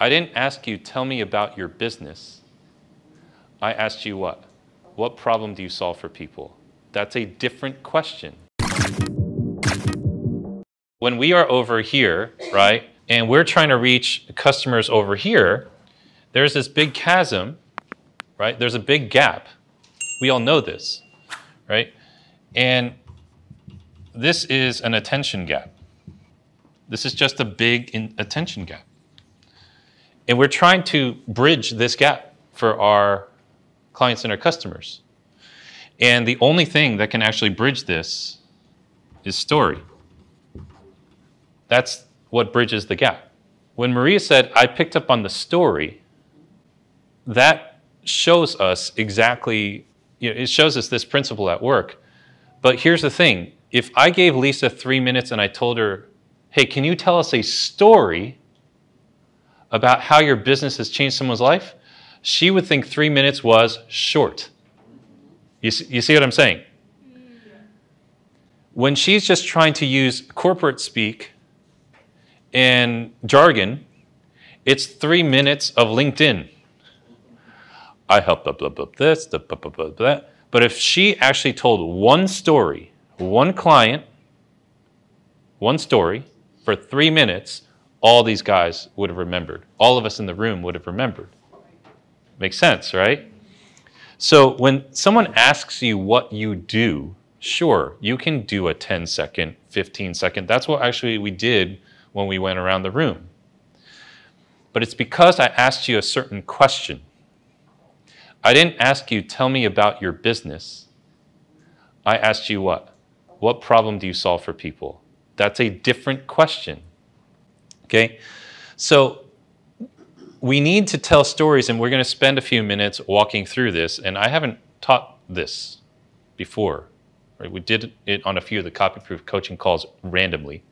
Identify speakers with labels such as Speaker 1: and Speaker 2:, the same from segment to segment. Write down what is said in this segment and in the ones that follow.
Speaker 1: I didn't ask you, tell me about your business. I asked you what? What problem do you solve for people? That's a different question. When we are over here, right, and we're trying to reach customers over here, there's this big chasm, right? There's a big gap. We all know this, right? And this is an attention gap. This is just a big attention gap. And we're trying to bridge this gap for our clients and our customers. And the only thing that can actually bridge this is story. That's what bridges the gap. When Maria said, I picked up on the story, that shows us exactly, you know, it shows us this principle at work. But here's the thing if I gave Lisa three minutes and I told her, hey, can you tell us a story about how your business has changed someone's life, she would think three minutes was short. You see, you see what I'm saying? When she's just trying to use corporate speak and jargon, it's three minutes of LinkedIn. I helped blah, blah, blah, this, the blah, blah, blah, blah. But if she actually told one story, one client, one story for three minutes, all these guys would have remembered. All of us in the room would have remembered. Makes sense, right? So when someone asks you what you do, sure, you can do a 10 second, 15 second. That's what actually we did when we went around the room. But it's because I asked you a certain question. I didn't ask you, tell me about your business. I asked you what? What problem do you solve for people? That's a different question. Okay? So we need to tell stories, and we're going to spend a few minutes walking through this. And I haven't taught this before. Right? We did it on a few of the copy-proof coaching calls randomly,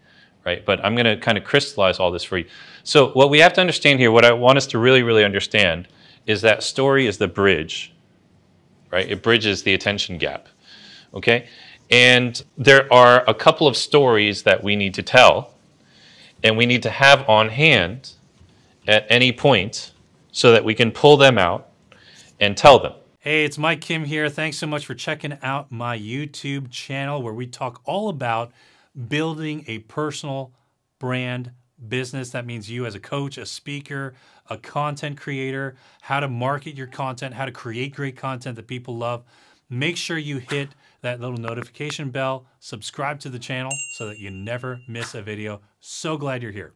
Speaker 1: right? But I'm going to kind of crystallize all this for you. So what we have to understand here, what I want us to really, really understand, is that story is the bridge, right? It bridges the attention gap, okay? And there are a couple of stories that we need to tell and we need to have on hand at any point so that we can pull them out and tell them.
Speaker 2: Hey, it's Mike Kim here. Thanks so much for checking out my YouTube channel where we talk all about building a personal brand business. That means you as a coach, a speaker, a content creator, how to market your content, how to create great content that people love. Make sure you hit that little notification bell, subscribe to the channel so that you never miss a video. So glad you're here.